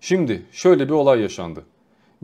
Şimdi şöyle bir olay yaşandı.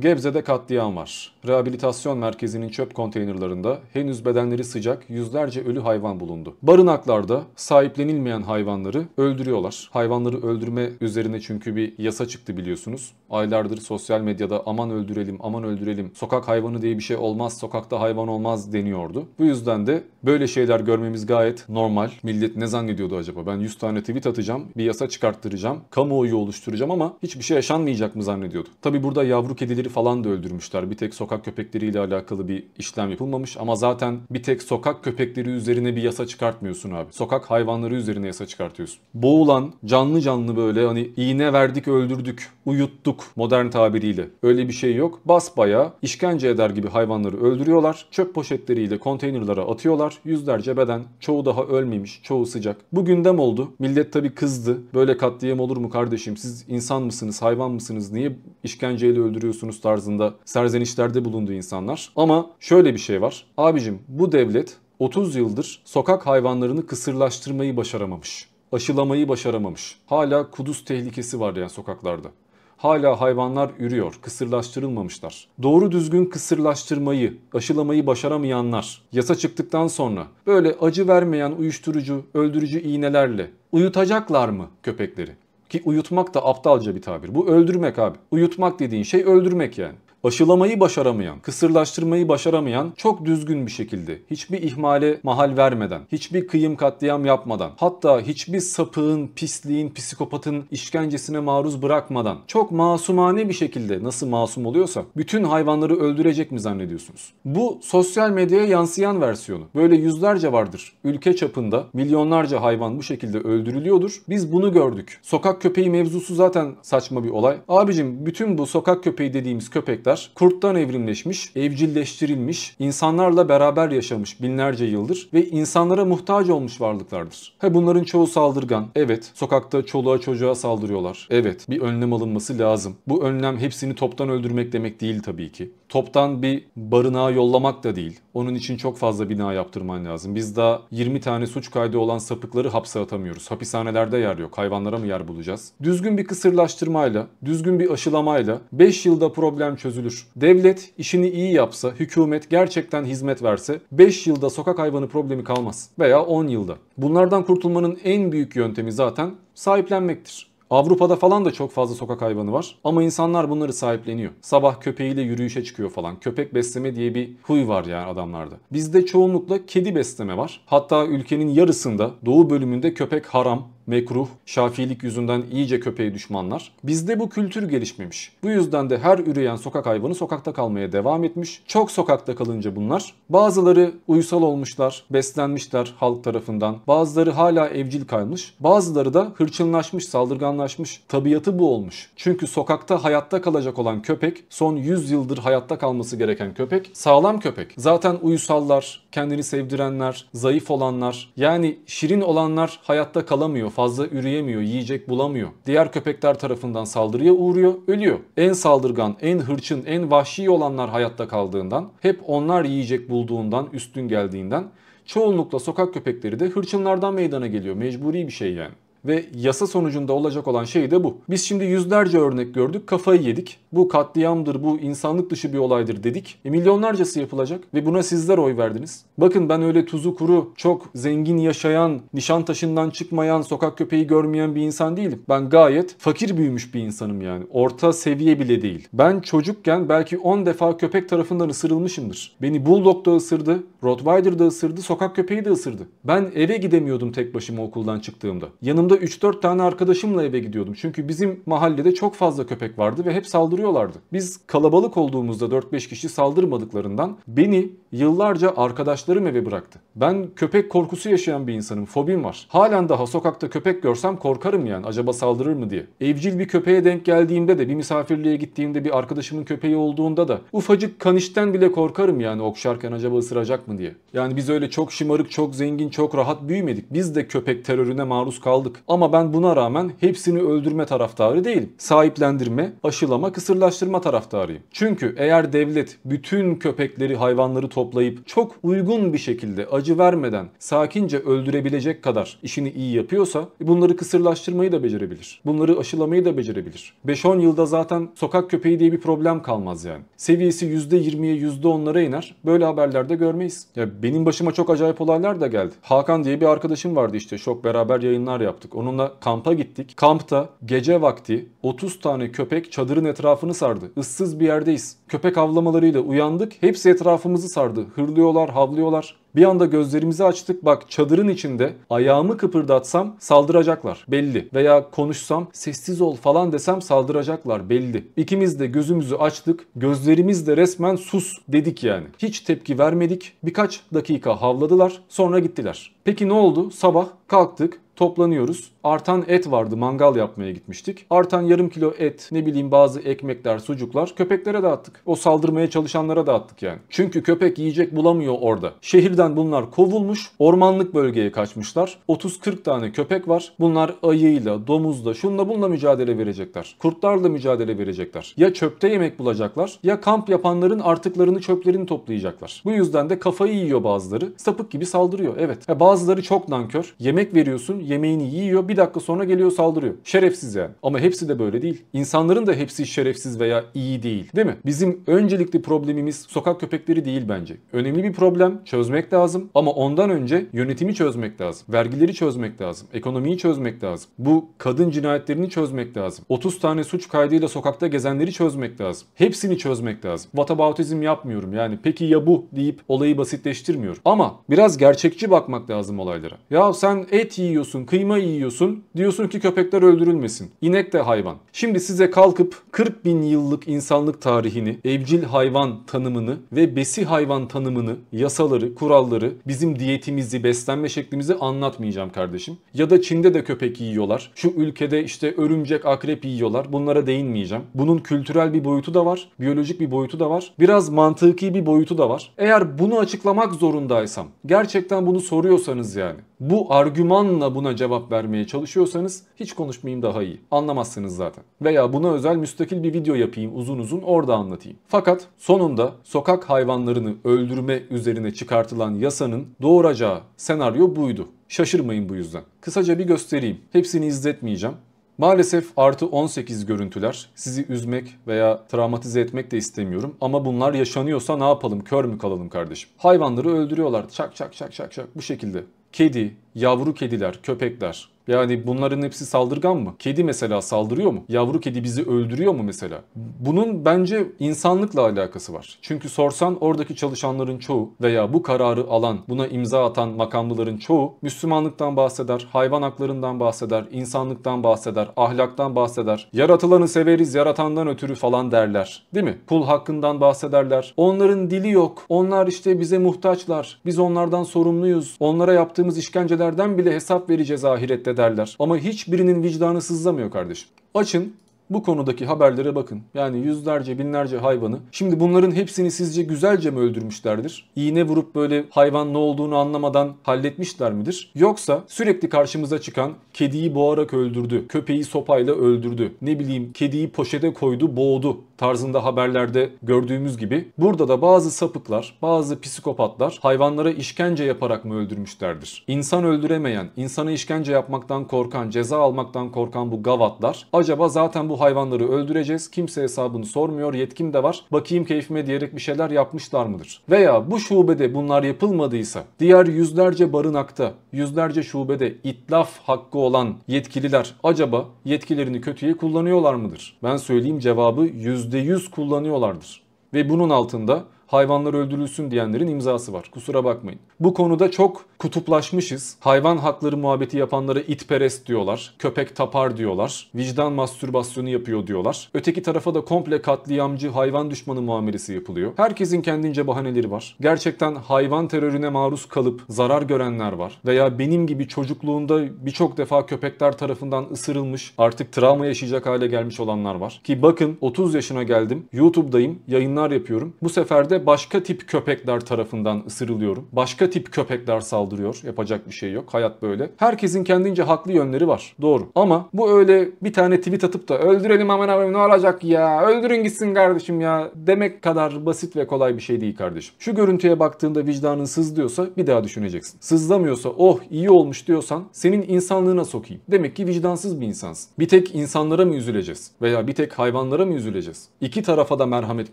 Gebze'de katliam var. Rehabilitasyon merkezinin çöp konteynerlarında henüz bedenleri sıcak yüzlerce ölü hayvan bulundu. Barınaklarda sahiplenilmeyen hayvanları öldürüyorlar. Hayvanları öldürme üzerine çünkü bir yasa çıktı biliyorsunuz. Aylardır sosyal medyada aman öldürelim aman öldürelim sokak hayvanı diye bir şey olmaz sokakta hayvan olmaz deniyordu. Bu yüzden de böyle şeyler görmemiz gayet normal. Millet ne zannediyordu acaba ben 100 tane tweet atacağım bir yasa çıkarttıracağım kamuoyu oluşturacağım ama hiçbir şey yaşanmayacak mı zannediyordu. Tabi burada yavru kedileri falan da öldürmüşler. Bir tek sokak köpekleriyle alakalı bir işlem yapılmamış ama zaten bir tek sokak köpekleri üzerine bir yasa çıkartmıyorsun abi. Sokak hayvanları üzerine yasa çıkartıyorsun. Boğulan canlı canlı böyle hani iğne verdik öldürdük, uyuttuk modern tabiriyle. Öyle bir şey yok. Basbaya işkence eder gibi hayvanları öldürüyorlar. Çöp poşetleriyle konteynerlara atıyorlar. Yüzlerce beden. Çoğu daha ölmemiş. Çoğu sıcak. Bu gündem oldu. Millet tabi kızdı. Böyle katliam olur mu kardeşim? Siz insan mısınız? Hayvan mısınız? Niye işkenceyle öldürüyorsunuz? Yunus tarzında serzenişlerde bulunduğu insanlar. Ama şöyle bir şey var. Abicim bu devlet 30 yıldır sokak hayvanlarını kısırlaştırmayı başaramamış. Aşılamayı başaramamış. Hala kuduz tehlikesi var yani sokaklarda. Hala hayvanlar ürüyor, kısırlaştırılmamışlar. Doğru düzgün kısırlaştırmayı, aşılamayı başaramayanlar yasa çıktıktan sonra böyle acı vermeyen uyuşturucu, öldürücü iğnelerle uyutacaklar mı köpekleri? Ki uyutmak da aptalca bir tabir. Bu öldürmek abi. Uyutmak dediğin şey öldürmek yani aşılamayı başaramayan, kısırlaştırmayı başaramayan çok düzgün bir şekilde, hiçbir ihmale mahal vermeden, hiçbir kıyım katliam yapmadan, hatta hiçbir sapığın, pisliğin, psikopatın işkencesine maruz bırakmadan çok masumane bir şekilde nasıl masum oluyorsa bütün hayvanları öldürecek mi zannediyorsunuz? Bu sosyal medyaya yansıyan versiyonu. Böyle yüzlerce vardır. Ülke çapında milyonlarca hayvan bu şekilde öldürülüyordur. Biz bunu gördük. Sokak köpeği mevzusu zaten saçma bir olay. Abicim bütün bu sokak köpeği dediğimiz köpekler kurtlar. Kurttan evrimleşmiş, evcilleştirilmiş, insanlarla beraber yaşamış binlerce yıldır ve insanlara muhtaç olmuş varlıklardır. He bunların çoğu saldırgan. Evet, sokakta çoluğa çocuğa saldırıyorlar. Evet, bir önlem alınması lazım. Bu önlem hepsini toptan öldürmek demek değil tabii ki toptan bir barınağa yollamak da değil. Onun için çok fazla bina yaptırman lazım. Biz daha 20 tane suç kaydı olan sapıkları hapse atamıyoruz. Hapishanelerde yer yok. Hayvanlara mı yer bulacağız? Düzgün bir kısırlaştırmayla, düzgün bir aşılamayla 5 yılda problem çözülür. Devlet işini iyi yapsa, hükümet gerçekten hizmet verse 5 yılda sokak hayvanı problemi kalmaz. Veya 10 yılda. Bunlardan kurtulmanın en büyük yöntemi zaten sahiplenmektir. Avrupa'da falan da çok fazla sokak hayvanı var ama insanlar bunları sahipleniyor. Sabah köpeğiyle yürüyüşe çıkıyor falan. Köpek besleme diye bir huy var yani adamlarda. Bizde çoğunlukla kedi besleme var. Hatta ülkenin yarısında doğu bölümünde köpek haram, mekruh, şafiilik yüzünden iyice köpeği düşmanlar. Bizde bu kültür gelişmemiş. Bu yüzden de her üreyen sokak hayvanı sokakta kalmaya devam etmiş. Çok sokakta kalınca bunlar. Bazıları uysal olmuşlar, beslenmişler halk tarafından. Bazıları hala evcil kalmış. Bazıları da hırçınlaşmış, saldırganlaşmış. Tabiatı bu olmuş. Çünkü sokakta hayatta kalacak olan köpek, son 100 yıldır hayatta kalması gereken köpek, sağlam köpek. Zaten uysallar, kendini sevdirenler, zayıf olanlar, yani şirin olanlar hayatta kalamıyor fazla üreyemiyor, yiyecek bulamıyor. Diğer köpekler tarafından saldırıya uğruyor, ölüyor. En saldırgan, en hırçın, en vahşi olanlar hayatta kaldığından, hep onlar yiyecek bulduğundan, üstün geldiğinden çoğunlukla sokak köpekleri de hırçınlardan meydana geliyor. Mecburi bir şey yani ve yasa sonucunda olacak olan şey de bu. Biz şimdi yüzlerce örnek gördük kafayı yedik. Bu katliamdır bu insanlık dışı bir olaydır dedik. E, milyonlarcası yapılacak ve buna sizler oy verdiniz. Bakın ben öyle tuzu kuru çok zengin yaşayan nişan taşından çıkmayan sokak köpeği görmeyen bir insan değilim. Ben gayet fakir büyümüş bir insanım yani. Orta seviye bile değil. Ben çocukken belki 10 defa köpek tarafından ısırılmışımdır. Beni bulldog da ısırdı, Rottweiler da ısırdı, sokak köpeği de ısırdı. Ben eve gidemiyordum tek başıma okuldan çıktığımda. Yanımda Yanımda 3-4 tane arkadaşımla eve gidiyordum. Çünkü bizim mahallede çok fazla köpek vardı ve hep saldırıyorlardı. Biz kalabalık olduğumuzda 4-5 kişi saldırmadıklarından beni yıllarca arkadaşlarım eve bıraktı. Ben köpek korkusu yaşayan bir insanım. Fobim var. Halen daha sokakta köpek görsem korkarım yani. Acaba saldırır mı diye. Evcil bir köpeğe denk geldiğimde de bir misafirliğe gittiğimde bir arkadaşımın köpeği olduğunda da ufacık kanişten bile korkarım yani okşarken acaba ısıracak mı diye. Yani biz öyle çok şımarık, çok zengin, çok rahat büyümedik. Biz de köpek terörüne maruz kaldık. Ama ben buna rağmen hepsini öldürme taraftarı değilim. Sahiplendirme, aşılama, kısırlaştırma taraftarıyım. Çünkü eğer devlet bütün köpekleri, hayvanları toplayıp çok uygun bir şekilde acı vermeden sakince öldürebilecek kadar işini iyi yapıyorsa bunları kısırlaştırmayı da becerebilir. Bunları aşılamayı da becerebilir. 5-10 yılda zaten sokak köpeği diye bir problem kalmaz yani. Seviyesi %20'ye %10'lara iner. Böyle haberlerde görmeyiz. Ya benim başıma çok acayip olaylar da geldi. Hakan diye bir arkadaşım vardı işte. Çok beraber yayınlar yaptık çalıştık. Onunla kampa gittik. Kampta gece vakti 30 tane köpek çadırın etrafını sardı. Issız bir yerdeyiz. Köpek havlamalarıyla uyandık. Hepsi etrafımızı sardı. Hırlıyorlar, havlıyorlar. Bir anda gözlerimizi açtık bak çadırın içinde ayağımı kıpırdatsam saldıracaklar belli. Veya konuşsam sessiz ol falan desem saldıracaklar belli. İkimiz de gözümüzü açtık gözlerimiz de resmen sus dedik yani. Hiç tepki vermedik birkaç dakika havladılar sonra gittiler. Peki ne oldu sabah Kalktık, toplanıyoruz. Artan et vardı mangal yapmaya gitmiştik. Artan yarım kilo et, ne bileyim bazı ekmekler, sucuklar köpeklere dağıttık. O saldırmaya çalışanlara dağıttık yani. Çünkü köpek yiyecek bulamıyor orada. Şehirden bunlar kovulmuş, ormanlık bölgeye kaçmışlar. 30-40 tane köpek var. Bunlar ayıyla, domuzla, şunla bununla mücadele verecekler. Kurtlarla mücadele verecekler. Ya çöpte yemek bulacaklar ya kamp yapanların artıklarını çöplerini toplayacaklar. Bu yüzden de kafayı yiyor bazıları. Sapık gibi saldırıyor evet. bazıları çok nankör. Yemek yemek veriyorsun, yemeğini yiyor, bir dakika sonra geliyor saldırıyor. Şerefsiz yani. Ama hepsi de böyle değil. İnsanların da hepsi şerefsiz veya iyi değil. Değil mi? Bizim öncelikli problemimiz sokak köpekleri değil bence. Önemli bir problem, çözmek lazım ama ondan önce yönetimi çözmek lazım. Vergileri çözmek lazım, ekonomiyi çözmek lazım. Bu kadın cinayetlerini çözmek lazım. 30 tane suç kaydıyla sokakta gezenleri çözmek lazım. Hepsini çözmek lazım. Whataboutizm yapmıyorum yani peki ya bu deyip olayı basitleştirmiyorum. Ama biraz gerçekçi bakmak lazım olaylara. Ya sen et yiyorsun, kıyma yiyorsun. Diyorsun ki köpekler öldürülmesin. İnek de hayvan. Şimdi size kalkıp 40 bin yıllık insanlık tarihini, evcil hayvan tanımını ve besi hayvan tanımını, yasaları, kuralları, bizim diyetimizi, beslenme şeklimizi anlatmayacağım kardeşim. Ya da Çin'de de köpek yiyorlar. Şu ülkede işte örümcek, akrep yiyorlar. Bunlara değinmeyeceğim. Bunun kültürel bir boyutu da var. Biyolojik bir boyutu da var. Biraz mantıki bir boyutu da var. Eğer bunu açıklamak zorundaysam, gerçekten bunu soruyorsanız yani bu argümanla buna cevap vermeye çalışıyorsanız hiç konuşmayayım daha iyi. Anlamazsınız zaten. Veya buna özel müstakil bir video yapayım uzun uzun orada anlatayım. Fakat sonunda sokak hayvanlarını öldürme üzerine çıkartılan yasanın doğuracağı senaryo buydu. Şaşırmayın bu yüzden. Kısaca bir göstereyim. Hepsini izletmeyeceğim. Maalesef artı 18 görüntüler sizi üzmek veya travmatize etmek de istemiyorum ama bunlar yaşanıyorsa ne yapalım kör mü kalalım kardeşim. Hayvanları öldürüyorlar çak çak çak çak çak bu şekilde kedi, yavru kediler, köpekler. Yani bunların hepsi saldırgan mı? Kedi mesela saldırıyor mu? Yavru kedi bizi öldürüyor mu mesela? Bunun bence insanlıkla alakası var. Çünkü sorsan oradaki çalışanların çoğu veya bu kararı alan, buna imza atan makamlıların çoğu Müslümanlıktan bahseder, hayvan haklarından bahseder, insanlıktan bahseder, ahlaktan bahseder. Yaratılanı severiz, yaratandan ötürü falan derler. Değil mi? Kul hakkından bahsederler. Onların dili yok. Onlar işte bize muhtaçlar. Biz onlardan sorumluyuz. Onlara yaptığımız işkenceler şeylerden bile hesap vereceğiz ahirette derler. Ama hiçbirinin vicdanı sızlamıyor kardeşim. Açın bu konudaki haberlere bakın. Yani yüzlerce binlerce hayvanı. Şimdi bunların hepsini sizce güzelce mi öldürmüşlerdir? İğne vurup böyle hayvan ne olduğunu anlamadan halletmişler midir? Yoksa sürekli karşımıza çıkan kediyi boğarak öldürdü, köpeği sopayla öldürdü, ne bileyim kediyi poşete koydu boğdu tarzında haberlerde gördüğümüz gibi burada da bazı sapıklar, bazı psikopatlar hayvanlara işkence yaparak mı öldürmüşlerdir? İnsan öldüremeyen, insana işkence yapmaktan korkan, ceza almaktan korkan bu gavatlar acaba zaten bu hayvanları öldüreceğiz, kimse hesabını sormuyor, yetkim de var, bakayım keyfime diyerek bir şeyler yapmışlar mıdır? Veya bu şubede bunlar yapılmadıysa diğer yüzlerce barınakta, yüzlerce şubede itlaf hakkı olan yetkililer acaba yetkilerini kötüye kullanıyorlar mıdır? Ben söyleyeyim cevabı yüzde %100 kullanıyorlardır. Ve bunun altında hayvanlar öldürülsün diyenlerin imzası var. Kusura bakmayın. Bu konuda çok kutuplaşmışız. Hayvan hakları muhabbeti yapanlara itperest diyorlar. Köpek tapar diyorlar. Vicdan mastürbasyonu yapıyor diyorlar. Öteki tarafa da komple katliamcı hayvan düşmanı muamelesi yapılıyor. Herkesin kendince bahaneleri var. Gerçekten hayvan terörüne maruz kalıp zarar görenler var. Veya benim gibi çocukluğunda birçok defa köpekler tarafından ısırılmış artık travma yaşayacak hale gelmiş olanlar var. Ki bakın 30 yaşına geldim. YouTube'dayım. Yayınlar yapıyorum. Bu sefer de başka tip köpekler tarafından ısırılıyorum. Başka tip köpekler saldırıyor. Yapacak bir şey yok. Hayat böyle. Herkesin kendince haklı yönleri var. Doğru. Ama bu öyle bir tane tweet atıp da öldürelim aman abim ne olacak ya öldürün gitsin kardeşim ya demek kadar basit ve kolay bir şey değil kardeşim. Şu görüntüye baktığında vicdanın sızlıyorsa bir daha düşüneceksin. Sızlamıyorsa oh iyi olmuş diyorsan senin insanlığına sokayım. Demek ki vicdansız bir insansın. Bir tek insanlara mı üzüleceğiz? Veya bir tek hayvanlara mı üzüleceğiz? İki tarafa da merhamet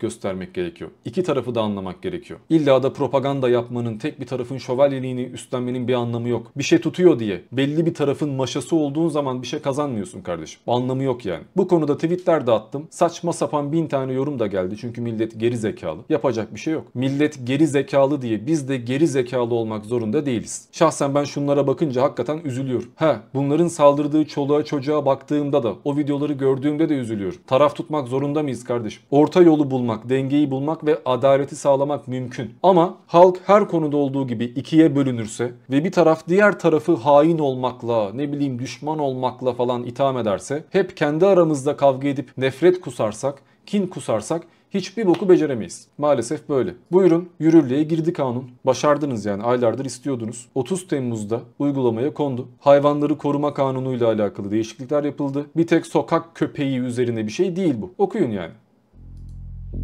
göstermek gerekiyor. İki tarafı da da anlamak gerekiyor. İlla da propaganda yapmanın tek bir tarafın şövalyeliğini üstlenmenin bir anlamı yok. Bir şey tutuyor diye belli bir tarafın maşası olduğun zaman bir şey kazanmıyorsun kardeşim. O anlamı yok yani. Bu konuda tweetler de attım. Saçma sapan bin tane yorum da geldi çünkü millet geri zekalı. Yapacak bir şey yok. Millet geri zekalı diye biz de geri zekalı olmak zorunda değiliz. Şahsen ben şunlara bakınca hakikaten üzülüyorum. He bunların saldırdığı çoluğa çocuğa baktığımda da o videoları gördüğümde de üzülüyorum. Taraf tutmak zorunda mıyız kardeşim? Orta yolu bulmak, dengeyi bulmak ve adalet adaleti sağlamak mümkün. Ama halk her konuda olduğu gibi ikiye bölünürse ve bir taraf diğer tarafı hain olmakla, ne bileyim düşman olmakla falan itham ederse, hep kendi aramızda kavga edip nefret kusarsak, kin kusarsak hiçbir boku beceremeyiz. Maalesef böyle. Buyurun yürürlüğe girdi kanun. Başardınız yani aylardır istiyordunuz. 30 Temmuz'da uygulamaya kondu. Hayvanları koruma kanunuyla alakalı değişiklikler yapıldı. Bir tek sokak köpeği üzerine bir şey değil bu. Okuyun yani.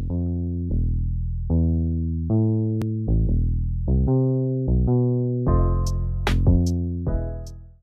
Thank